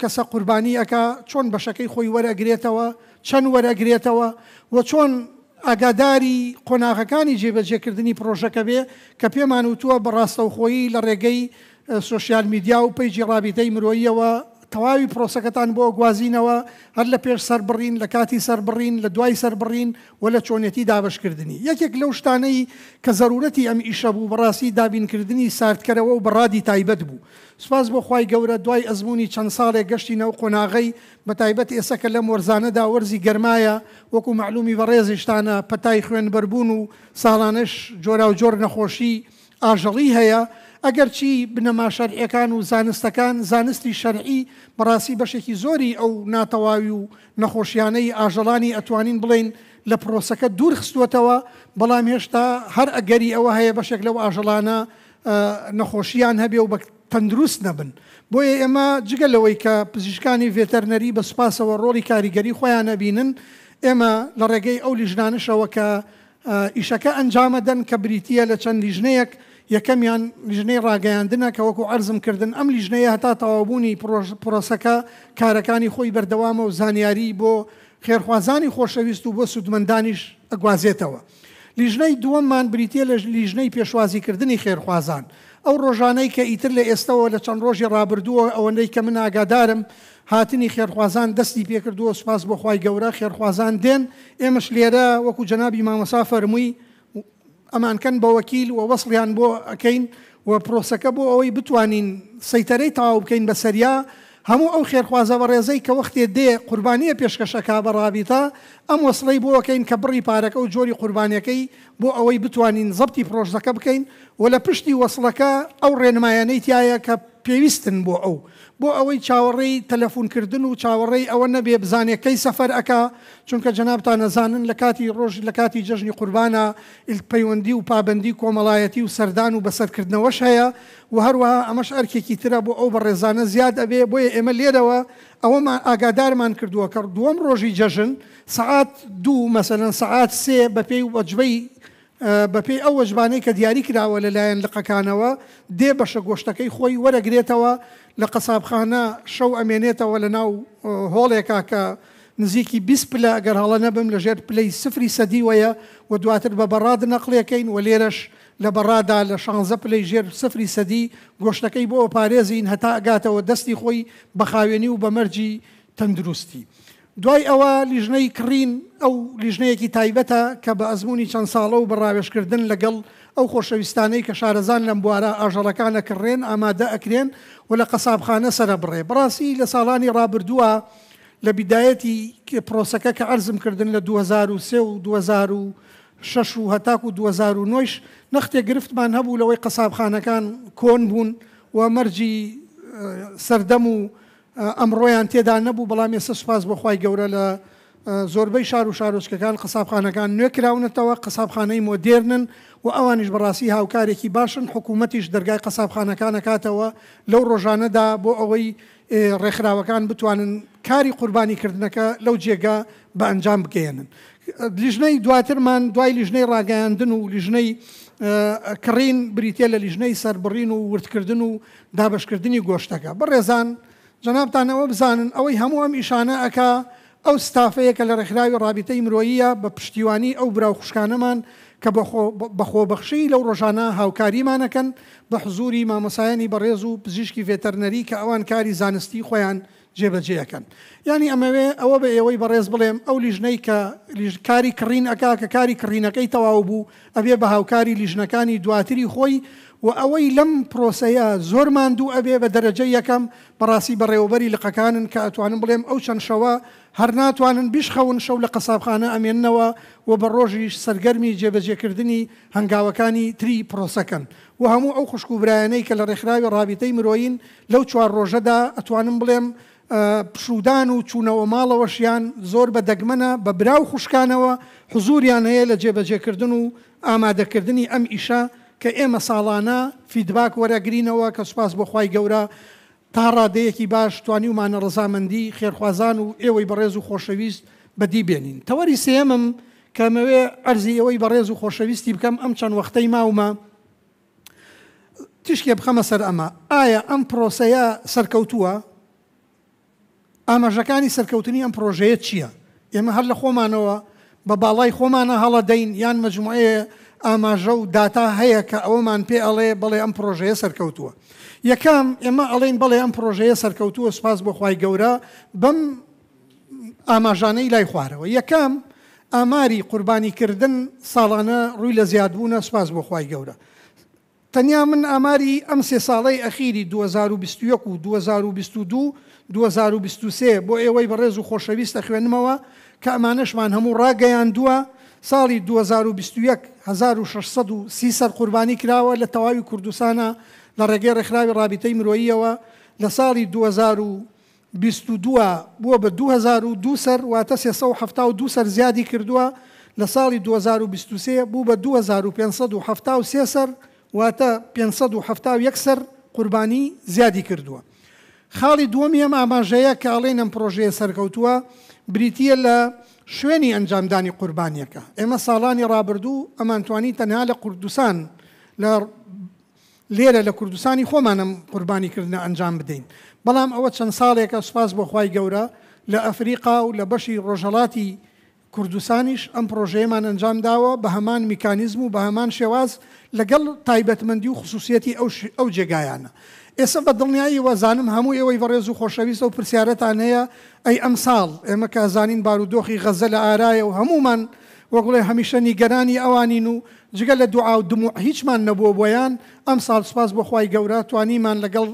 کەسە قوربانی ئەکا چۆن بەشەکەی خۆی وەرەگرێتەوە چەند وەرەگرێتەوە و چۆن ئاگاداری قۆناغەکانی جێبەجێکردنی پرۆژەکە بێ کە پێمان وتووە بەڕاستەوخۆیی لە ڕێگەی سوۆسیال میدیا و پێیجی ڕابیدەی مرۆییەوە تەواوی پرۆسەکەتان بۆ گوازینەوە هەر لە پێش سەر بڕین لە کاتی سەر بڕین لە دوای سەر بڕین و لە چۆنێتی دابشکردنی یەکێک لەو شتانەی کە ضرورەتی ئەم ئیشە بوو بەڕاستی دابینکردنی ساردکەرەوە و بەڕادی تایبەت بوو سپاس بۆ خی گەورە دوای ئەزمموی چەند ساڵێک گەشتی نەو قۆناغی بە تایبەت ئێسە کە لە مۆرزانەدا وەرزی گەرمایە وەکو معلومی بەڕێزیشتانە پەتای خوێن بەربوون و ساڵانش جۆرا و جۆر نەخۆشی ئاژەڵی هەیە ئەگەر چی بنەما شەرعەکان و زانستەکان زانستی شەرعی بەڕاستی بەشێکی زۆری ئەو ناتەواوی و نەخۆشیانەی ئاژەڵانی ئەتوانین بڵین لە پرۆسەکە دوور خستوتەوە بەڵام هێشتا هەر ئەگەری ئەوە هەیە بەشێک لەو ئاژەڵانە نەخۆشیان هەبێ و بە تەندروست نەبن بۆیە ئێمە جگە لەوەی کە پزیشکانی ڤێتەرنەری بە سوپاسەوە ڕۆلی کاریگەری خۆیان نەبینن ئێمە لە ڕێگەی ئەو لیژنانشەوە کە ئیشەکە ئەنجامەدەن کە بریتە لە چەند لیژنەیەک یەکەمیان لیژنەی ڕاگەیاندنە کە وەکو ئەرزمکردن ئەم لیژنەیە هەتا تەوابوونی پرۆسەکە کارەکانی خۆی بەردەوامە و زانیاری بۆ خێرخوازانی خۆشەویست و بۆ سوودمەندانیش ئەگوازێتەوە. لیژنەی دووەممان بریتە لە لیژنەی پێشوازیکردنی خێرخوازان. ئەو ڕۆژانەی کە ئیتر لە ئێستەوە لە چەند ڕۆژی ڕابردووە ئەوەندەی کە من ئاگادارم هاتنی خێرخوازان دەستی پێکردووە سوپاس بۆ خی گەورە خێرخوازان دێن ئێمەش لێرە وەکو جەنابی مامەسا فەرمووی ئەمانکەن بە وەکیل و وەصلیان بۆ ئەەکەین و پرۆسەکە بۆ ئەوەی بتوانین سەیتەرەی تاو بکەین بە سەریا هەموو ئەو خێرخوازەوە ڕێزەی کە وەختێ دێ قوربانیە پێشکەشەکە بە ڕابیتا ئەم وەسڵی بۆکەین کە بڕی پارەکە و جۆری قوربانیەکەی بۆ ئەوەی بتوانین زەبتی پرۆژەکە بکەین و لە پشتی وەسڵەکە ئەو ڕێنمایانەی تایە کە پێویستن بۆ ئەو بۆ ئەوەی چاوەڕێی تەلەفۆنکردن و چاوەڕێی ئەوە نەبێ بزانێکەکەی سەفەر ئەک چونکە جەنابتان نەزانن لە کاتی ڕۆژ لە کاتی جەژنی قوربانە پەیوەندی و پابندی کۆمەڵایەتی و سەردان و بەسەرکردنەوەش هەیە و هەروەها ئەمەش ئەرکێکی ترە بۆ ئەو بە ڕێزانە زیاد ئەبێ بۆیە ئێمە لێرەوە ئەوەمان ئاگادارمان کردووە کە دووەم ڕۆژی جەژن سعات دوو مەسەن سعات سێ بە پێی وەجبەی بەپی ئەو وەژبانەی کە دیاری کراوە لەلایەن لقەکانەوە دێ بەشە گۆشتەکەی خۆی وەرەگرێتەوە لە قەسابخانە شەو ئەمێنێتەوە لە ناو هۆڵێکا کە نزیکی بیست پلە گەر هەڵە نەبم لە ژێر پلەی سفری سەدی وەیە و دواتر بە بەڕاد نەقلەکەین و لێرەش لە بەڕادا لە شانزە پلەی ژێر سفری سەدی گۆشتەکەی بۆ پارێزین هەتا ئەگاتەوە دەستی خۆی بەخاوێنی و بەمەرجی تەندروستی. دوای ئەوە لیژنەی کڕین ئەو لیژنەیەکی تایبەتە کە بە ئەزمموی چەند ساڵە و بەڕاوێشکردن لەگەڵ ئەو خۆشەویستانەی کە شارەزان لەم بوارە ئاژەڵەکانە کڕێن ئامادە ئەکرێن و لە قەسابخانە سرە بڕێ بڕاستی لە ساڵانی ڕابردووە لە بیدایەتی پرۆسەکە کە ئەرزم کردن لە 2023 و 2000 شش و هەتاک و 2009ش نەختێک گرفتمان هەبوو لەوەی قەسابخانەکان کۆن بوون و مەرجی سەردەم و ئەمڕۆیان تێدا نەبوو بەڵام ێستا سوپاس بەخوای گەورە لە زۆربەی شار و شارۆچکەکان قسابخانەکان نوێکراونەتەوە قسابخانەی مۆدێرنن و ئەوانش بەڕاستی هاوکارێکی باشن حکوومەتیش دەرگای قسابخانەکانە کاتەوە لەو ڕۆژانەدا بۆ ئەوەی ڕێکخراوەکان بتوانن کاری قوربانیکردنەکە لەو جێگا بە ئەنجام بگەێنن. لیژنەی دواترمان دوای لیژنەی ڕاگەیاندن و لیژنەی کڕین بریتە لە لیژنەی سربڕین و ورتکردن و دابشکردنی گۆشتەکە بە ڕێزان جەنابتانەوە بزانن ئەوەی هەموو ئەم ئیشانە ئەک ئەو ستافەیەکە لە ڕێکخراوی ڕابیتەی مرۆییە بە پشتیوانی ئەو براو خوشکانەمان کە بەخۆبەخشی لەو ڕۆژانە هاوکاریمانەکەن بە حزوری مامەسایانی بەڕێز و پزیشکی ڤێتەرنەری کە ئەوان کاری زانستی خۆیان جێبەجێەکەن ینی ئەمەوێ ئەوە بە ئێوەی بەڕێز بڵێم ئەو لیژنەی کە کاری کڕین ئەکا کە کاری کڕینەکەی تەواو بوو ئەبێ بە هاوکاری لیژنەکانی دواتری خۆی و ئەوەی لەم پرۆسەیە زۆرمان دوو ئەبێ بە دەرەجە یەکەم بەڕاستی بەڕێوەبەری لەقەکانن کە ئەتوانم بڵێم ئەو چەند شەوە هەر ناتوانن بیشخەون شەو لە قەسابخانە ئەمێننەوە و بە ڕۆژیش سەرگەرمی جێبەجێکردنی هەنگاوەکانی تری پرۆسەکەن و هەموو ئەو خوشکوبرایەنەی کە لە ڕێکخراوی ڕابیتەی مرۆین لەو چوار ڕۆژەدا ئەتوانم بڵێم پشودان و چوونەوە ماڵەوەشیان زۆر بە دەگمەنە بە براو خوشکانەوە حزوریان هەیە لە جێبەجێکردن و ئامادەکردنی ئەم ئیشە کە ئێمە ساڵانە فیدباک وەرەگرینەوە کە سوپاس بۆ خی گەورە تا ڕادەیەکی باش توانی ومانە ڕزامەندی خێرخوازان و ئێوەی بەڕێز و خۆشەویست بەدی بێنین تەوەری سێمم کەمەوێ ئەرزی ئەوەی بەڕێز و خۆشەویستی بکەم ئەم چەند وەختەی ماومە تیشکێ بخەمە سەر ئەمە ئایا ئەم پرۆسەیە سەرکەوتووە ئاماژەکانی سەرکەوتنی ئەم پرۆژەیە چییە؟ ئێمە هەر لە خۆمانەوە بە باڵای خۆمانە هەڵە دەین یان مەجموعەیە ئاماژە و داتا هەیە کە ئەوەمان پێ ئەڵێ بڵێ ئەم پرۆژەیە سەرکەوتووە. یەکەم ئێمە ئەڵێن بڵێ ئەم پرۆژەیە سەرکەوتووە سپاس بۆ خی گەورە بەم ئاماژانەی لای خوارەوە. یەکەم ئاماری قوربانیکردن ساڵانە ڕووی لە زیادبوونە سپاس بۆ خی گەورە. تەنیا من ئاماری ئەم سێ ساڵی ئەخیری 2021 و 2022 2023 بۆ ئێوەی بەڕێز و خۆشەویستە خوێنمەوە کە ئەمانەشمان هەموو ڕاگەیان دووە ساڵی 2021 سەر قوربانی کراوە لە تەواوی کوردستانە لە ڕێگەی ڕێکخراوی رابطەی مرۆییەوە لە ساڵی 2022 بووە بە 2022 سەر واتە 1970 سەر زیادی کردووە لە ساڵی 2023 بوو بە 2573 سەر واتە 571 سەر قوربانی زیادی کردووە. خاڵی دووەم ئەم ئاماژەیە کاڵێنم پرۆژەیە سەرکەوتووە بریتە لە شوێنی ئەنجامدانی قوربانیەکە ئێمە ساڵانی رابرردوو ئەمانتوانی تەنها لە کوردستان لە لێرە لە کوردستانی خۆمانم قوربانیکردنە ئەنجام بدەین بەڵام ئەوە چەند ساڵێکە سپاس بۆ خی گەورە لە ئەفریقا و لە بەشی ڕۆژەڵاتی کوردستانیش ئەم پرۆژەیەمان ئەنجام داوە بە هەمان میکانیزم و بە هەمان شێواز لەگەڵ تایبەتمەندی و خصوصیەتی ئەو جێگایانە. ئێستا بە دڵنیایی وەزانم هەموو ئێوەی بەڕێز و خۆشەویستە و پرسیارەتان هەیە ئەی ئەم ساڵ ئێمە کازانین بارودۆخی غەزە لە ئارایە و هەمومان وەگوڵێ هەمیشەنی گەرانی ئەوانین و جگە لە دوعا و دمو هیچمان نەبووە بۆیان ئەم ساڵ سپاس بەخوای گەورە توانیمان لەگەڵ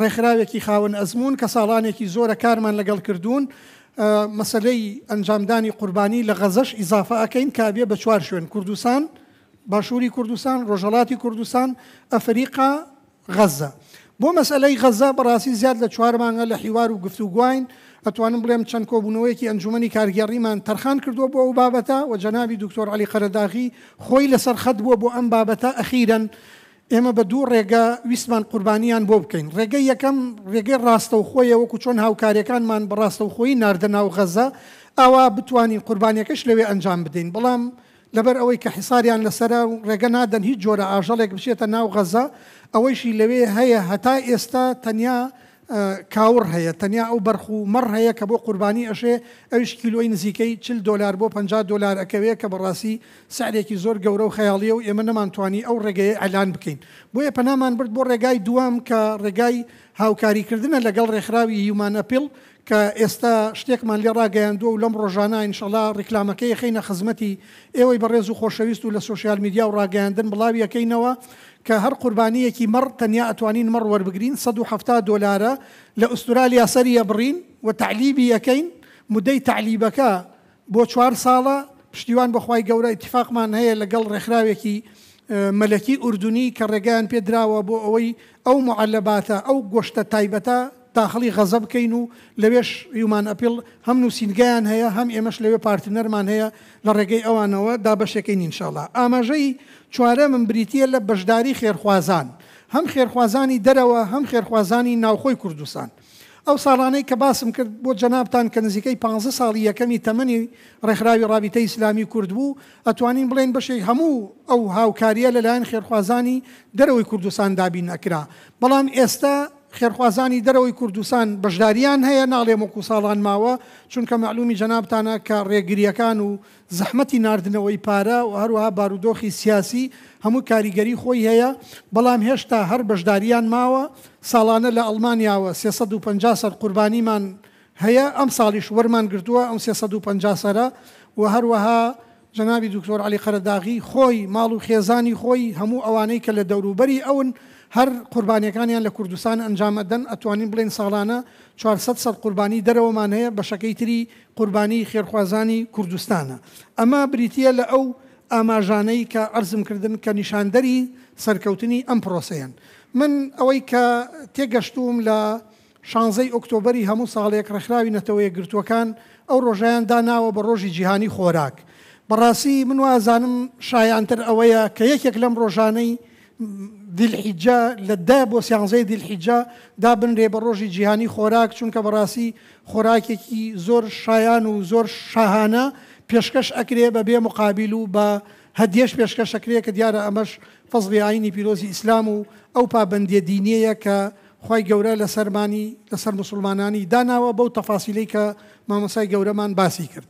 ڕێکخراوێکی خاون ئەزمون کە ساڵانێکی زۆرە کارمان لەگەڵ کردوون مەسلەی ئەنجامدانی قوربانی لە غەزەش ئیزافەکەین کابێ بە چوار شوێن کوردستان باشووری کوردستان ڕۆژەڵاتی کوردستان ئەفریقا غەزە. بۆ مەسلەی غەزە بەڕاستی زیاد لە چوار مانگە لە حیوار و گفتوگوین ئەتوانم بڵێم چەند کۆبوونەوەیەکی ئەنجومی کارگەڕیمان تەرخان کردو بۆ ئەو بابەتە و جەناوی دکتۆر علی قەرداغی خۆی لەسەر خەت بووە بۆ ئەم بابەتە ئەخیرن ئێمە بە دوو ڕێگە ویسمان قوربانیان بۆ بکەین ڕێگەی یەکەم ڕێگەی ڕاستە و خۆیە وەکو چۆن هاوکاریەکانمان بەڕاستە و خۆی نردەنا و غەزە ئاوا بتوانین قوربانیەکەش لەوێ ئەنجام بدەین بەڵام لەبەر ئەوەی کە حیساریان لەسەر ڕێگە نادەن هیچ جۆرە ئاژەڵێک بشێتە ناو غەزە ئەوەیشی لەوێ هەیە هەتا ئێستا تەنیا کاور هەیە تەنیا ئەو بەرخ و مەڕ هەیە کە بۆ قوربانی ئەشێ ئەوش کیلۆی نزیکەی چل دلار بۆ 50 دلار ئەکەوەیە کە بەڕاستی سعرێکی زۆر گەورە و خەیاڵیە و ئێمە نەمانتوانی ئەو ڕێگەیە ئەلان بکەین بۆیە پەنامان برد بۆ ڕێگای دوام کە ڕێگای هاوکاریکردنە لەگەڵ ڕێکخراوی هیومانە پڵ کە ئێستا شتێکمان لێ ڕاگەیاندوە و لەم ڕۆژانە ئینشەڵا ڕیکلامەکەی خینە خزمەتی ئێوەی بەڕێز و خۆشەویست و لە سوۆسیال میدیا و ڕاگەاندن بڵاویەکەینەوە کە هەر قوربانیەکی مەڕ تەنیا ئەتوانین مەڕ وەربگرین 170 دلارە لە ئوسترالیا سەریە بڕین و تعلیبی یەکەین مدەی تعلیبەکە بۆ چوار ساڵە پشتیوان بەخوای گەورە اتفاقمان هەیە لەگەڵ ڕێکخراوێکی مەلەکی ئوردونی کە ڕێگەیان پێدراوە بۆ ئەوەی ئەو معلباتە ئەو گۆشتە تایبەتە داخلی غەزە بکەین و لەوێش یومان ئەپیل هەم نووسینگەیان هەیە هەم ئێمەش لەوێ پارتنەرمان هەیە لە ڕێگەی ئەوانەوە دابەشەکەی نینشاڵە ئاماژەی چوارە من بریتە لە بەشداری خێرخوازان هەم خێرخوازانی دەرەوە هەم خێرخوازانی ناوخۆی کوردستان ئەو ساڵانەی کە باسم کرد بۆ جەنابان کە نزیکەی 15 ساڵی یەکەمی تەمەنی ڕێکخراوی رابطە ئیسلامی کورد بوو ئەتوانین بڵێن بەشێک هەموو ئەو هاوکاریە لەلایەن خێرخوازانی دەرەوەی کوردستان دابین نەکرا بەڵام ئێستا خێرخوازانی دەرەوەی کوردستان بەشداریان هەیە ناڵێ وەکو ساڵان ماوە چونکە معلومی جەنابتانە کە ڕێگریەکان و زەحمەتی نردنەوەی پارە و هەروەها بارودۆخی سیاسی هەموو کاریگەری خۆی هەیە بەڵام هێشتا هەر بەشداریان ماوە ساڵانە لە ئەڵمانیاوە 350 سەر قوربانیمان هەیە ئەم ساڵیش وەرمان گرتووە ئەم 350 سرە و هەروەها جەناوی دکتۆر علی قەرداغی خۆی ماڵ و خێزانی خۆی هەموو ئەوانەی کە لە دەوروبەری ئەون هەر قوربانیەکانیان لە کوردستان ئەنجامەدەن ئەتوانین بڵێن ساڵانە 400 سە قوربانی دەرەوەمان هەیە بە شەکەی تری قوربانی خێرخوازانی کوردستانە ئەمە بریتە لە ئەو ئاماژانەی کە ئەرزمکردن کە نیشاندەری سەرکەوتنی ئەم پرۆسەیەن من ئەوەی کە تێگەشتوم لە شانزەی ئۆکتۆبری هەموو ساڵێک ڕخراوی نەتەوەیە گرتوەکان ئەو ڕۆژیان داناوە بە ڕۆژی جیهانی خۆراک. بەڕاستی من وازانم شایانتر ئەوەیە کە یەکێک لەم ڕۆژانەی دیلحیجا لە دا بۆ سیانزەی دیلحیجا دا بنرێ بە ڕۆژی جیهانی خۆراک چونکە بەڕاستی خۆراکێکی زۆر شایان و زۆر شاهانە پێشکەش ئەکرێ بە بێ مقابل و بە هەدیش پێشکەش ئەکرێ کە دیارە ئەمەش فەزڵی ئاینی پیرۆزی ئیسلام و ئەو پابندیە دینیەیە کە خی گەورە لە سەرمانی لەسەر مسلمانانی داناوە بەو تەفاسیلەی کە مامەسای گەورەمان باسی کرد.